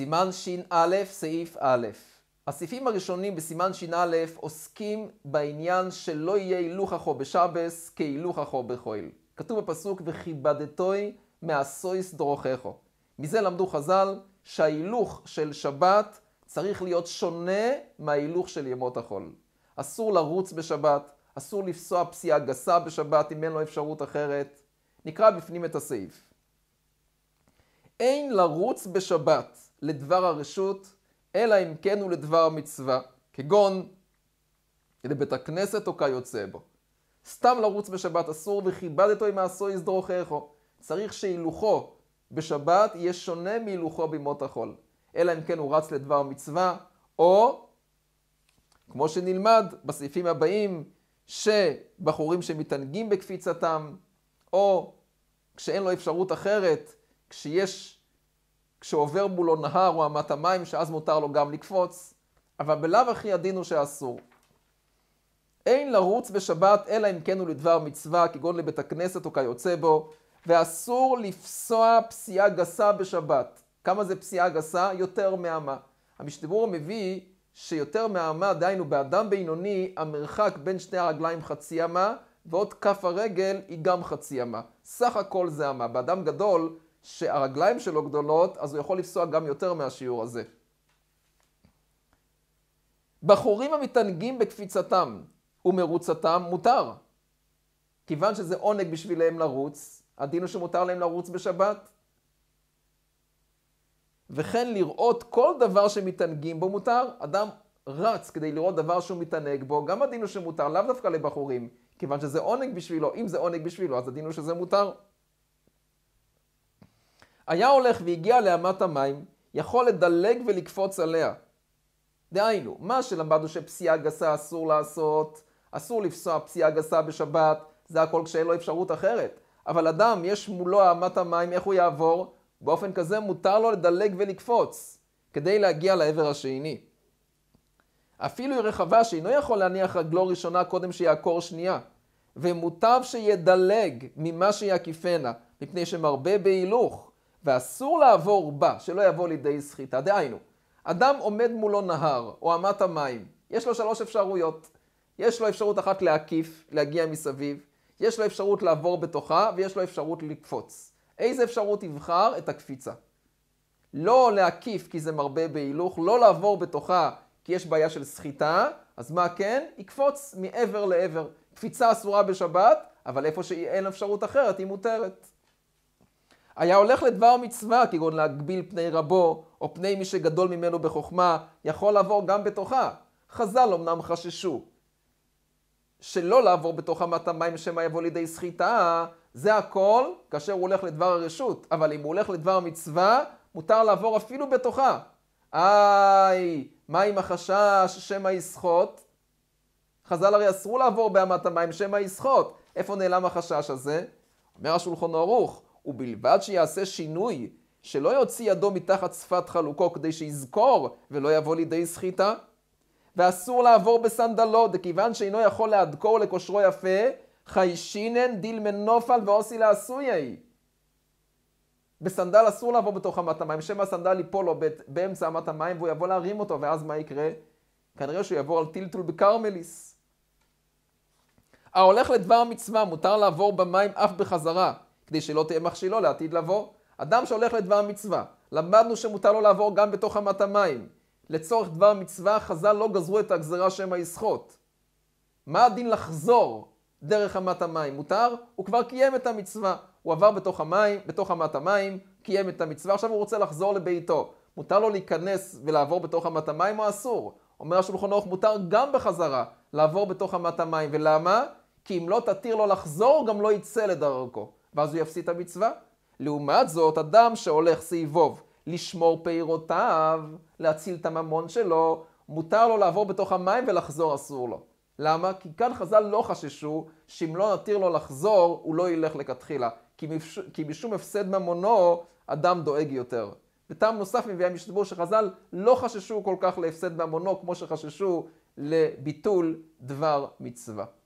סימן ש"א, סעיף א'. הסעיפים הראשונים בסימן ש"א עוסקים בעניין שלא יהיה הילוך אחו בשבס כהילוך אחו בחויל. כתוב בפסוק וכיבדתוי מעשויס דרוכךו. מזה למדו חז"ל שההילוך של שבת צריך להיות שונה מההילוך של ימות החול. אסור לרוץ בשבת, אסור לפסוע פסיעה גסה בשבת אם אין לו אפשרות אחרת. נקרא בפנים את הסעיף. אין לרוץ בשבת. לדבר הרשות, אלא אם כן הוא לדבר המצווה, כגון לבית הכנסת או כיוצא בו. סתם לרוץ בשבת אסור, וכיבדתו עם מעשו יזדרוך איכו. צריך שהילוכו בשבת יהיה שונה מהילוכו בימות החול, אלא אם כן הוא רץ לדבר מצווה, או כמו שנלמד בסעיפים הבאים, שבחורים שמתענגים בקפיצתם, או כשאין לו אפשרות אחרת, כשיש כשעובר מולו נהר או אמת המים, שאז מותר לו גם לקפוץ, אבל בלאו הכי הדין הוא שאסור. אין לרוץ בשבת, אלא אם כן הוא לדבר מצווה, כגון לבית הכנסת או כיוצא בו, ואסור לפסוע פסיעה גסה בשבת. כמה זה פסיעה גסה? יותר מאמה. המשתברור מביא שיותר מאמה, דהיינו באדם בינוני, המרחק בין שתי הרגליים חצי אמה, ועוד כף הרגל היא גם חצי אמה. סך הכל זה אמה. באדם גדול שהרגליים שלו גדולות, אז הוא יכול לפסוע גם יותר מהשיעור הזה. בחורים המתענגים בקפיצתם ומרוצתם מותר. כיוון שזה עונג בשבילם לרוץ, הדין הוא שמותר להם לרוץ בשבת. וכן לראות כל דבר שמתענגים בו מותר. אדם רץ כדי לראות דבר שהוא מתענג בו, גם הדין הוא שמותר, לאו דווקא לבחורים, כיוון שזה עונג בשבילו. אם זה עונג בשבילו, אז הדין הוא שזה מותר. היה הולך והגיע לאמת המים, יכול לדלג ולקפוץ עליה. דהיינו, מה שלמדנו שפסיעה גסה אסור לעשות, אסור לפסוע פסיעה גסה בשבת, זה הכל כשאין לו אפשרות אחרת. אבל אדם, יש מולו אמת המים, איך הוא יעבור? באופן כזה מותר לו לדלג ולקפוץ, כדי להגיע לעבר השני. אפילו היא רחבה שאינו יכול להניח רגלו ראשונה קודם שיעקור שנייה. ומוטב שידלג ממה שיקיפנה, מפני שמרבה בהילוך. ואסור לעבור בה, שלא יבוא לידי סחיטה. דהיינו, אדם עומד מולו נהר או אמת המים, יש לו שלוש אפשרויות. יש לו אפשרות אחת להקיף, להגיע מסביב, יש לו אפשרות לעבור בתוכה ויש לו אפשרות לקפוץ. איזה אפשרות יבחר? את הקפיצה. לא להקיף כי זה מרבה בהילוך, לא לעבור בתוכה כי יש בעיה של סחיטה, אז מה כן? יקפוץ מעבר לעבר. קפיצה אסורה בשבת, אבל איפה שאין אפשרות אחרת היא מותרת. היה הולך לדבר מצווה, כגון להגביל פני רבו, או פני מי שגדול ממנו בחוכמה, יכול לעבור גם בתוכה. חז"ל אמנם חששו. שלא לעבור בתוך אמת המים שמא יבוא לידי סחיטה, זה הכל כאשר הוא הולך לדבר הרשות. אבל אם הוא הולך לדבר המצווה, מותר לעבור אפילו בתוכה. איי, מה עם החשש שמא יסחוט? חז"ל הרי אסרו לעבור באמת המים שמא יסחוט. איפה נעלם החשש הזה? אומר השולחון ערוך, ובלבד שיעשה שינוי, שלא יוציא ידו מתחת שפת חלוקו כדי שיזכור ולא יבוא לידי סחיטה. ואסור לעבור בסנדלו, דכיוון שאינו יכול להדקו ולקושרו יפה, חיישינן דיל מנופל ועושי לעשויי. בסנדל אסור לעבור בתוך אמת המים, שמא הסנדל ייפול לו באמצע אמת המים והוא יבוא להרים אותו, ואז מה יקרה? כנראה שהוא יעבור על טילטול בקרמליס. ההולך לדבר מצווה, מותר לעבור במים אף בחזרה. כדי שלא תהיה מכשילו לעתיד לבוא. אדם שהולך לדבר מצווה, למדנו שמותר לו לעבור גם בתוך אמת המים. לצורך דבר מצווה, חז"ל לא גזרו את הגזרה שמא יסחוט. מה הדין לחזור דרך אמת המים? מותר? הוא כבר קיים את המצווה. הוא עבר בתוך המים, בתוך אמת המים, קיים את המצווה, עכשיו הוא רוצה לחזור לביתו. מותר לו להיכנס ולעבור בתוך אמת המים או אסור? אומר השולחון אורך, מותר גם בחזרה לעבור בתוך אמת המים. ולמה? כי אם לא תתיר לו לחזור, גם לא יצא לדרכו. ואז הוא יפסיד את המצווה. לעומת זאת, אדם שהולך סיבוב לשמור פירותיו, להציל את הממון שלו, מותר לו לעבור בתוך המים ולחזור אסור לו. למה? כי כאן חז"ל לא חששו שאם לא נתיר לו לחזור, הוא לא ילך לכתחילה. כי, משום הפסד ממונו, אדם דואג יותר. וטעם נוסף מביא המשתבר שחז"ל לא חששו כל כך להפסד ממונו כמו שחששו לביטול דבר מצווה.